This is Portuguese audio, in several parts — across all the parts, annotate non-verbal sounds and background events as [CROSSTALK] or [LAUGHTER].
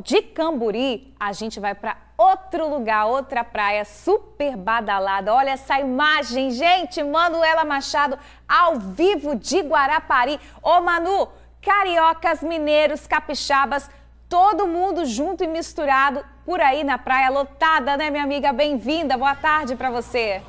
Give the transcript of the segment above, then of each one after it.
de Camburi, a gente vai para outro lugar, outra praia super badalada. Olha essa imagem, gente! Manuela Machado ao vivo de Guarapari. Ô Manu, cariocas, mineiros, capixabas, todo mundo junto e misturado por aí na praia lotada, né, minha amiga? Bem-vinda, boa tarde para você.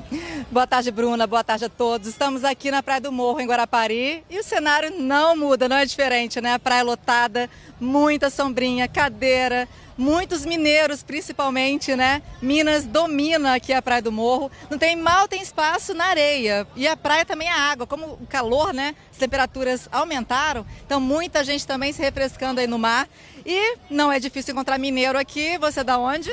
[LAUGHS] Boa tarde, Bruna. Boa tarde a todos. Estamos aqui na Praia do Morro, em Guarapari, e o cenário não muda, não é diferente, né? A praia lotada, muita sombrinha, cadeira, muitos mineiros, principalmente, né? Minas domina aqui a Praia do Morro. Não tem mal, tem espaço na areia. E a praia também é água. Como o calor, né? As temperaturas aumentaram, então muita gente também se refrescando aí no mar. E não é difícil encontrar mineiro aqui. Você é da onde?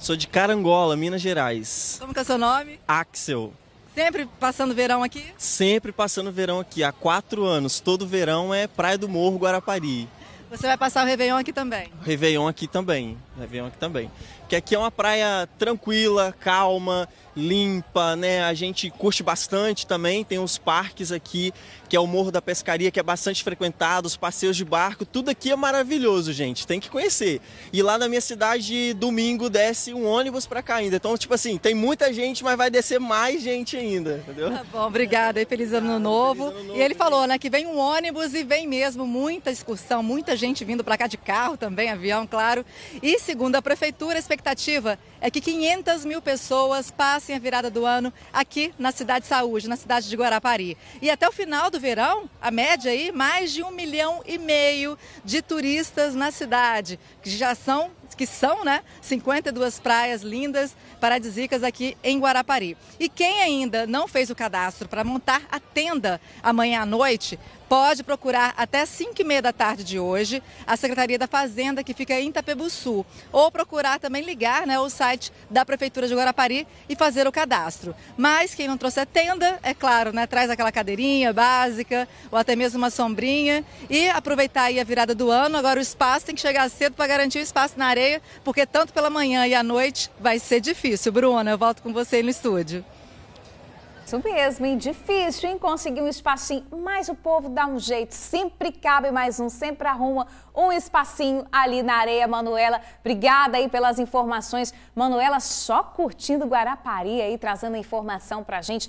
Sou de Carangola, Minas Gerais. Como que é o seu nome? Axel. Sempre passando verão aqui? Sempre passando verão aqui, há quatro anos. Todo verão é Praia do Morro, Guarapari. Você vai passar o Réveillon aqui também? Réveillon aqui também. Réveillon aqui também. Que aqui é uma praia tranquila, calma, limpa, né? A gente curte bastante também, tem os parques aqui, que é o Morro da Pescaria, que é bastante frequentado, os passeios de barco, tudo aqui é maravilhoso, gente, tem que conhecer. E lá na minha cidade, domingo desce um ônibus para cá ainda. Então, tipo assim, tem muita gente, mas vai descer mais gente ainda, entendeu? Tá bom, obrigada, e feliz ano, ah, novo. Feliz ano novo. E ele falou, né, que vem um ônibus e vem mesmo muita excursão, muita gente vindo para cá de carro também, avião, claro. E se Segundo a Prefeitura, a expectativa é que 500 mil pessoas passem a virada do ano aqui na Cidade Saúde, na cidade de Guarapari. E até o final do verão, a média aí, mais de um milhão e meio de turistas na cidade, que já são, que são, né, 52 praias lindas, paradisíacas aqui em Guarapari. E quem ainda não fez o cadastro para montar a tenda amanhã à noite, pode procurar até 5 e meia da tarde de hoje a Secretaria da Fazenda, que fica em Itapebuçu, ou procurar também ligar né, o site da Prefeitura de Guarapari e fazer o cadastro. Mas quem não trouxe a tenda, é claro, né, traz aquela cadeirinha básica ou até mesmo uma sombrinha e aproveitar aí a virada do ano. Agora o espaço tem que chegar cedo para garantir o espaço na areia, porque tanto pela manhã e à noite vai ser difícil. Bruna, eu volto com você no estúdio. Isso mesmo, hein? Difícil, hein? Conseguir um espacinho, mas o povo dá um jeito. Sempre cabe mais um, sempre arruma um espacinho ali na areia. Manuela, obrigada aí pelas informações. Manuela, só curtindo Guarapari aí, trazendo informação pra gente.